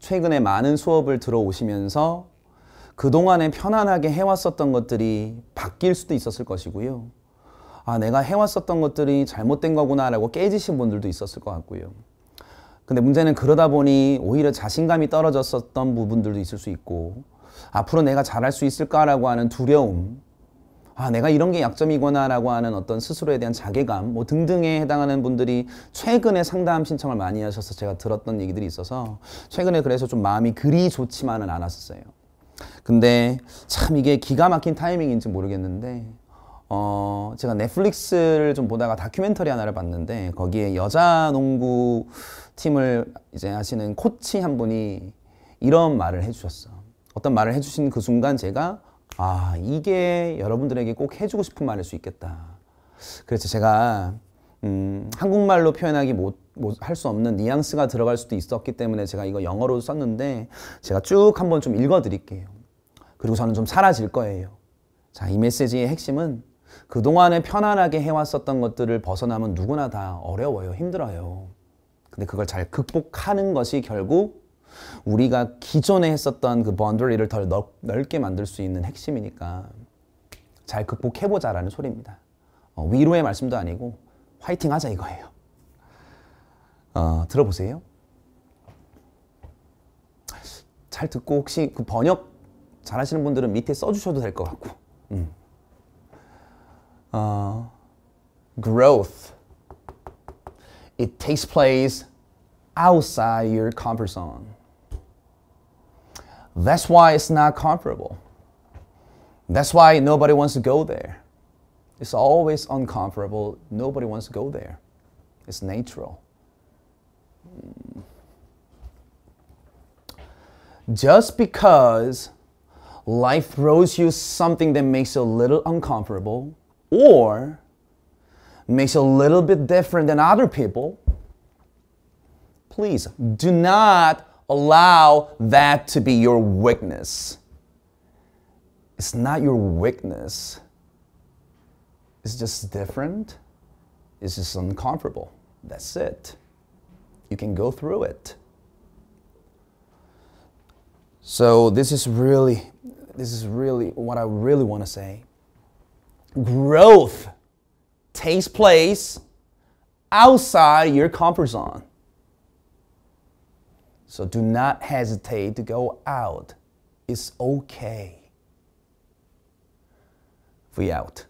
최근에 많은 수업을 들어오시면서 그동안에 편안하게 해왔었던 것들이 바뀔 수도 있었을 것이고요. 아, 내가 해왔었던 것들이 잘못된 거구나 라고 깨지신 분들도 있었을 것 같고요. 근데 문제는 그러다 보니 오히려 자신감이 떨어졌었던 부분들도 있을 수 있고 앞으로 내가 잘할 수 있을까라고 하는 두려움 아, 내가 이런 게 약점이구나라고 하는 어떤 스스로에 대한 자괴감 뭐 등등에 해당하는 분들이 최근에 상담 신청을 많이 하셔서 제가 들었던 얘기들이 있어서 최근에 그래서 좀 마음이 그리 좋지만은 않았었어요. 근데 참 이게 기가 막힌 타이밍인지 모르겠는데 어, 제가 넷플릭스를 좀 보다가 다큐멘터리 하나를 봤는데 거기에 여자 농구 팀을 이제 하시는 코치 한 분이 이런 말을 해주셨어. 어떤 말을 해주신 그 순간 제가 아, 이게 여러분들에게 꼭 해주고 싶은 말일 수 있겠다. 그래서 그렇죠. 제가 음, 한국말로 표현하기 못, 할 수 없는 뉘앙스가 들어갈 수도 있었기 때문에 제가 이거 영어로 썼는데 제가 쭉 한번 좀 읽어드릴게요. 그리고 저는 좀 사라질 거예요. 자, 이 메시지의 핵심은 그동안에 편안하게 해왔었던 것들을 벗어나면 누구나 다 어려워요. 힘들어요. 근데 그걸 잘 극복하는 것이 결국 우리가 기존에 했었던 그 번더리를 덜 넓, 게 만들 수 있는 핵심이니까 잘 극복해보자라는 소리입니다. 어, 위로의 말씀도 아니고 화이팅 하자 이거예요. 어, 들어보세요. 잘 듣고 혹시 그 번역 잘 하시는 분들은 밑에 써주셔도 될 것 같고 음. 어, Growth It takes place outside your comfort zone That's why it's not comparable. That's why nobody wants to go there. It's always uncomfortable. Nobody wants to go there. It's natural. Mm. Just because life throws you something that makes you a little uncomfortable or makes you a little bit different than other people, please do not Allow that to be your weakness. It's not your weakness. It's just different. It's just uncomfortable. That's it. You can go through it. So this is really, this is really what I really want to say. Growth takes place outside your comfort zone. So do not hesitate to go out. It's okay. We out.